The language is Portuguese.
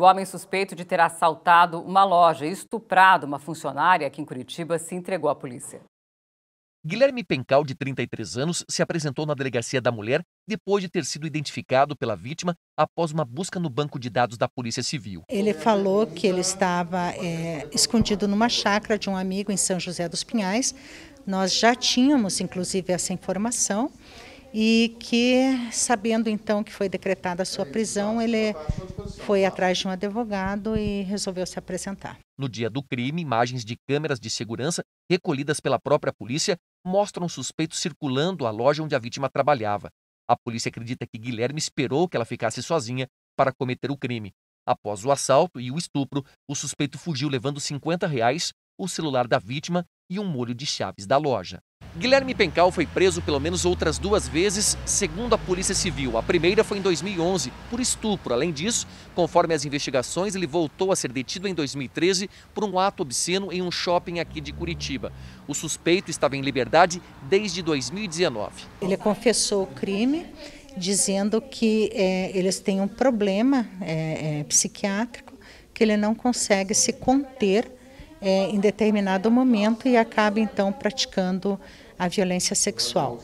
O homem suspeito de ter assaltado uma loja e estuprado uma funcionária aqui em Curitiba se entregou à polícia. Guilherme Pencal, de 33 anos, se apresentou na delegacia da mulher depois de ter sido identificado pela vítima após uma busca no banco de dados da Polícia Civil. Ele falou que ele estava é, escondido numa chácara de um amigo em São José dos Pinhais. Nós já tínhamos, inclusive, essa informação e que, sabendo então que foi decretada a sua é, prisão, ele tá foi tá. atrás de um advogado e resolveu se apresentar. No dia do crime, imagens de câmeras de segurança recolhidas pela própria polícia mostram o suspeito circulando a loja onde a vítima trabalhava. A polícia acredita que Guilherme esperou que ela ficasse sozinha para cometer o crime. Após o assalto e o estupro, o suspeito fugiu levando 50 reais, o celular da vítima e um molho de chaves da loja. Guilherme Pencal foi preso pelo menos outras duas vezes, segundo a Polícia Civil. A primeira foi em 2011, por estupro. Além disso, conforme as investigações, ele voltou a ser detido em 2013 por um ato obsceno em um shopping aqui de Curitiba. O suspeito estava em liberdade desde 2019. Ele confessou o crime dizendo que é, eles têm um problema é, é, psiquiátrico, que ele não consegue se conter é, em determinado momento e acaba então praticando a violência sexual.